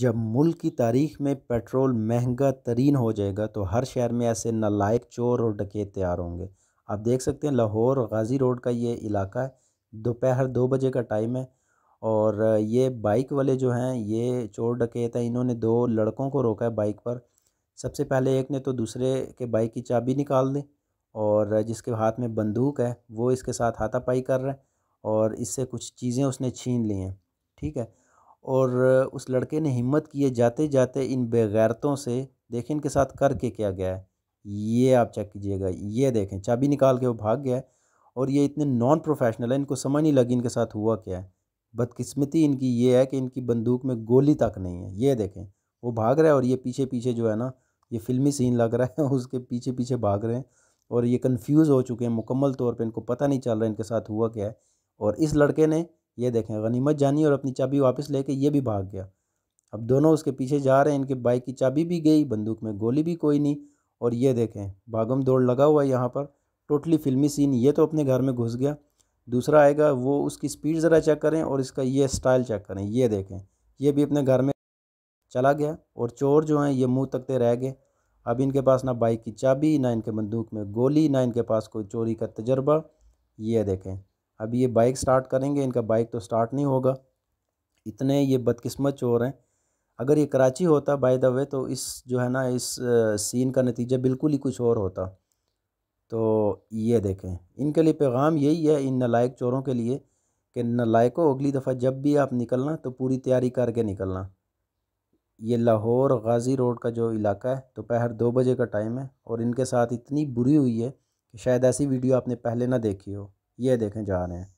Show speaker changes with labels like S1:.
S1: जब मुल्क की तारीख में पेट्रोल महंगा तरीन हो जाएगा तो हर शहर में ऐसे नलायक चोर और डकेत तैयार होंगे आप देख सकते हैं लाहौर गाज़ी रोड का ये इलाका है दोपहर दो बजे का टाइम है और ये बाइक वाले जो हैं ये चोर डकेत हैं इन्होंने दो लड़कों को रोका है बाइक पर सबसे पहले एक ने तो दूसरे के बाइक की चाबी निकाल दी और जिसके हाथ में बंदूक है वो इसके साथ हाथापाई कर रहे हैं और इससे कुछ चीज़ें उसने छीन ली हैं ठीक है और उस लड़के ने हिम्मत किए जाते जाते इन बेगैरतों से देखें इनके साथ करके क्या गया है ये आप चेक कीजिएगा ये देखें चाबी निकाल के वो भाग गया है और ये इतने नॉन प्रोफेशनल है इनको समझ नहीं लगी इनके साथ हुआ क्या है बदकिस्मती इनकी ये है कि इनकी बंदूक में गोली तक नहीं है ये देखें वो भाग रहा है और ये पीछे पीछे जो है ना ये फिल्मी सीन लग रहा है उसके पीछे पीछे भाग रहे हैं और ये कन्फ्यूज़ हो चुके हैं मुकम्मल तौर पर इनको पता नहीं चल रहा इनके साथ हुआ क्या है और इस लड़के ने ये देखें गनीमत जानी और अपनी चाबी वापस लेके ये भी भाग गया अब दोनों उसके पीछे जा रहे हैं इनके बाइक की चाबी भी गई बंदूक में गोली भी कोई नहीं और ये देखें भागम दौड़ लगा हुआ है यहाँ पर टोटली फिल्मी सीन ये तो अपने घर में घुस गया दूसरा आएगा वो उसकी स्पीड ज़रा चेक करें और इसका ये स्टाइल चेक करें ये देखें ये भी अपने घर में चला गया और चोर जो हैं ये मुँह तकते रह गए अब इनके पास ना बाइक की चाबी ना इनके बंदूक में गोली ना इनके पास कोई चोरी का तजर्बा ये देखें अभी ये बाइक स्टार्ट करेंगे इनका बाइक तो स्टार्ट नहीं होगा इतने ये बदकिस्मत चोर हैं अगर ये कराची होता बाय द वे तो इस जो है ना इस सीन का नतीजा बिल्कुल ही कुछ और होता तो ये देखें इनके लिए पैगाम यही है इन नलायक चोरों के लिए कि नलायकों अगली दफ़ा जब भी आप निकलना तो पूरी तैयारी करके निकलना ये लाहौर गाज़ी रोड का जो इलाका है दोपहर दो बजे का टाइम है और इनके साथ इतनी बुरी हुई है कि शायद ऐसी वीडियो आपने पहले ना देखी हो ये देखें जा रहे हैं